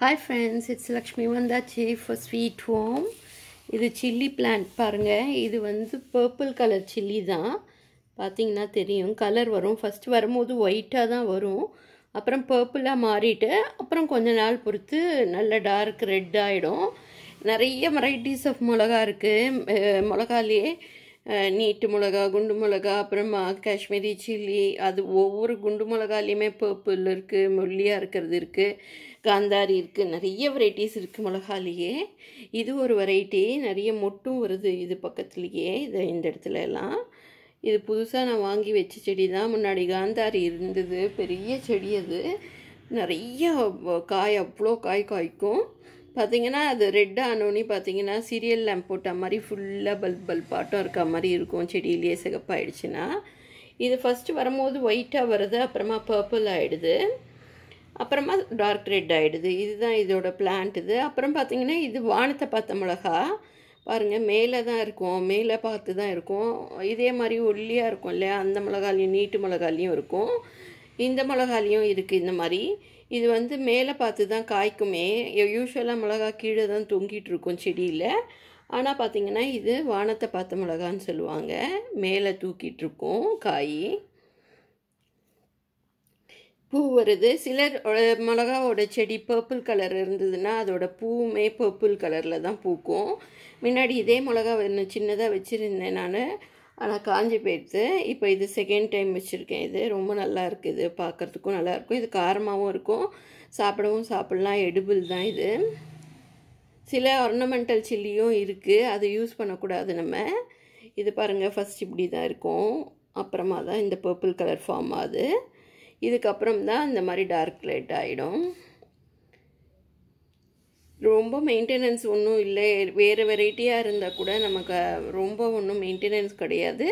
hi friends it's Lakshmi வந்தாச்சு for sweet home இது chilli plant பாருங்கள் இது வந்து பர்பிள் கலர் சில்லி தான் பார்த்தீங்கன்னா தெரியும் கலர் வரும் ஃபஸ்ட்டு வரும்போது ஒயிட்டாக தான் வரும் அப்புறம் பர்பிளாக மாறிட்டு அப்புறம் கொஞ்ச நாள் பொறுத்து நல்ல டார்க் ரெட் ஆகிடும் நிறைய வெரைட்டிஸ் ஆஃப் மிளகா இருக்குது மிளகாலேயே நீட்டு மிளகா குண்டு மிளகா அப்புறமா காஷ்மீரி சில்லி அது ஒவ்வொரு குண்டு மிளகாலையுமே பர்பிள் இருக்குது மொல்லியாக இருக்கிறது இருக்குது காந்தாரி இருக்குது நிறைய வெரைட்டிஸ் இருக்குது மிளகாலேயே இது ஒரு வெரைட்டி நிறைய மொட்டும் வருது இது பக்கத்துலேயே இது இந்த இடத்துல எல்லாம் இது புதுசாக நான் வாங்கி வச்ச செடி தான் முன்னாடி காந்தாரி இருந்தது பெரிய செடி அது நிறைய காய் அவ்வளோ காய் காய்க்கும் பார்த்தீங்கன்னா அது ரெட் ஆனோன்னே பார்த்தீங்கன்னா சீரியல் லேம்ப் போட்ட மாதிரி ஃபுல்லாக பல்ப் பல்ப் ஆட்டம் இருக்க மாதிரி இருக்கும் செடியிலேயே சிகப்பாயிடுச்சுன்னா இது ஃபஸ்ட்டு வரும்போது ஒயிட்டாக வருது அப்புறமா பர்பிள் ஆகிடுது அப்புறமா டார்க் ரெட் ஆகிடுது இதுதான் இதோட பிளான்ட் இது அப்புறம் பார்த்திங்கன்னா இது வானத்தை பார்த்த மிளகா பாருங்கள் மேலே தான் இருக்கும் மேலே பார்த்து தான் இருக்கும் இதே மாதிரி ஒல்லியாக இருக்கும் இல்லையா அந்த மிளகாலையும் நீட்டு மிளகாலையும் இருக்கும் இந்த மிளகாலையும் இருக்குது இந்த மாதிரி இது வந்து மேலே பார்த்து தான் காய்க்குமே யூஸ்வலாக மிளகா கீழே தான் தொங்கிட்டு இருக்கும் செடியில் ஆனால் பார்த்திங்கன்னா இது வானத்தை பார்த்த மிளகான்னு சொல்லுவாங்க மேலே தூக்கிட்டு இருக்கும் காய் பூ வருது சிலர் மிளகாவோட செடி பர்பிள் கலர் இருந்ததுன்னா அதோட பூவுமே பர்பிள் கலரில் தான் பூக்கும் முன்னாடி இதே மிளகா சின்னதாக வச்சுருந்தேன் நான் ஆனால் காஞ்சி போயிடுது இப்போ இது செகண்ட் டைம் வச்சுருக்கேன் இது ரொம்ப நல்லா இருக்குது பார்க்குறதுக்கும் நல்லாயிருக்கும் இது காரமாகவும் இருக்கும் சாப்பிடவும் சாப்பிட்லாம் எடுபிள் தான் இது சில ஒர்னமெண்டல் சில்லியும் இருக்குது அதை யூஸ் பண்ணக்கூடாது நம்ம இது பாருங்கள் ஃபஸ்ட் இப்படி தான் இருக்கும் அப்புறமா தான் இந்த பர்பிள் கலர் ஃபார்ம் ஆகுது இதுக்கப்புறம் தான் இந்த மாதிரி டார்க் லைட் ஆகிடும் ரொம்ப மெயின்டெனன்ஸ் ஒன்றும் இல்லை வேறு வெரைட்டியாக இருந்தால் கூட நமக்கு ரொம்ப ஒன்றும் மெயின்டெனன்ஸ் கிடையாது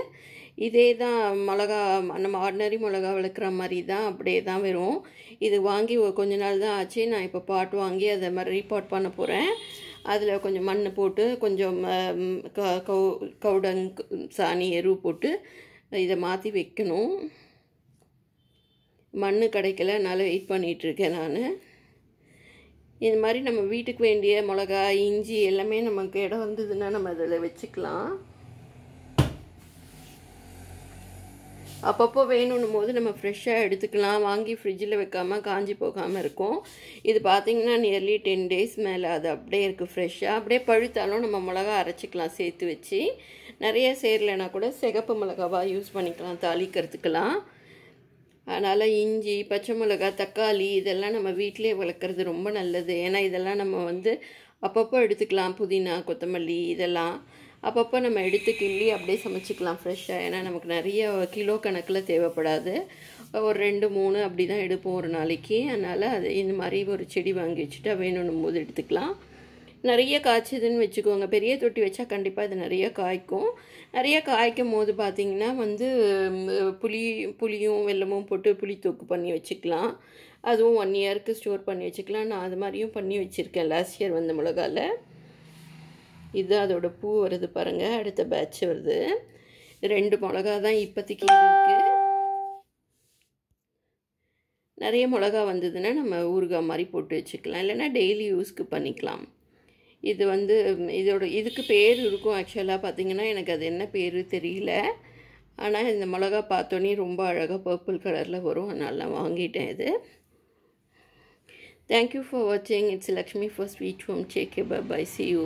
இதே தான் மிளகா நம்ம ஆர்டினரி மிளகா வளர்க்குற மாதிரி தான் அப்படியே தான் வரும் இது வாங்கி கொஞ்ச நாள் தான் ஆச்சு நான் இப்போ பாட் வாங்கி அதை மாதிரி ரீபாட் பண்ண போகிறேன் அதில் கொஞ்சம் மண் போட்டு கொஞ்சம் கவுடங் சாணி எரு போட்டு இதை மாற்றி வைக்கணும் மண் கிடைக்கல அதனால் வெயிட் பண்ணிகிட்ருக்கேன் நான் இது மாதிரி நம்ம வீட்டுக்கு வேண்டிய மிளகா இஞ்சி எல்லாமே நமக்கு இடம் வந்ததுன்னா நம்ம அதில் வச்சுக்கலாம் அப்பப்போ வேணும்னும் போது நம்ம ஃப்ரெஷ்ஷாக எடுத்துக்கலாம் வாங்கி ஃப்ரிட்ஜில் வைக்காமல் காஞ்சி போகாமல் இருக்கும் இது பார்த்திங்கன்னா நியர்லி டென் டேஸ் மேலே அது அப்படியே இருக்குது ஃப்ரெஷ்ஷாக அப்படியே பழுத்தாலும் நம்ம மிளகா அரைச்சிக்கலாம் சேர்த்து வச்சு நிறைய சேரலைன்னா கூட சிகப்பு மிளகாவாக யூஸ் பண்ணிக்கலாம் தாளிக்கிறதுக்கெலாம் அதனால் இஞ்சி பச்சை மிளகா தக்காளி இதெல்லாம் நம்ம வீட்டிலே வளர்க்குறது ரொம்ப நல்லது ஏன்னா இதெல்லாம் நம்ம வந்து அப்பப்போ எடுத்துக்கலாம் புதினா கொத்தமல்லி இதெல்லாம் அப்பப்போ நம்ம எடுத்து கிள்ளி அப்படியே சமைச்சிக்கலாம் ஃப்ரெஷ்ஷாக ஏன்னா நமக்கு நிறைய கிலோ கணக்கில் தேவைப்படாது ஒரு ரெண்டு மூணு அப்படி தான் எடுப்போம் ஒரு நாளைக்கு அதனால் அது இந்த மாதிரி ஒரு செடி வாங்கி வச்சுட்டு வேணும்னும் போது எடுத்துக்கலாம் நிறைய காய்ச்சதுன்னு வச்சுக்கோங்க பெரிய தொட்டி வச்சா கண்டிப்பாக இது நிறைய காய்க்கும் நிறைய காய்க்கும் போது பார்த்திங்கன்னா வந்து புளி புளியும் வெள்ளமும் போட்டு புளி தொக்கு பண்ணி வச்சுக்கலாம் அதுவும் ஒன் இயருக்கு ஸ்டோர் பண்ணி வச்சுக்கலாம் நான் அது மாதிரியும் பண்ணி வச்சுருக்கேன் லாஸ்ட் இயர் வந்த மிளகாவில் இது அதோட பூ வருது பாருங்கள் அடுத்த பேட்ச் வருது ரெண்டு மிளகா தான் இப்போதைக்கு இருக்குது நிறைய மிளகா வந்ததுன்னா நம்ம ஊறுகாய் மாதிரி போட்டு வச்சுக்கலாம் இல்லைன்னா டெய்லி யூஸ்க்கு பண்ணிக்கலாம் இது வந்து இதோட இதுக்கு பேர் இருக்கும் ஆக்சுவலாக பார்த்திங்கன்னா எனக்கு அது என்ன பேர் தெரியல ஆனால் இந்த மிளகா பார்த்தோன்னே ரொம்ப அழகாக பர்பிள் கலரில் வரும் அதனால் நான் வாங்கிட்டேன் இது தேங்க்யூ ஃபார் வாட்சிங் it's Lakshmi for sweet home சேகே பை பை சி யூ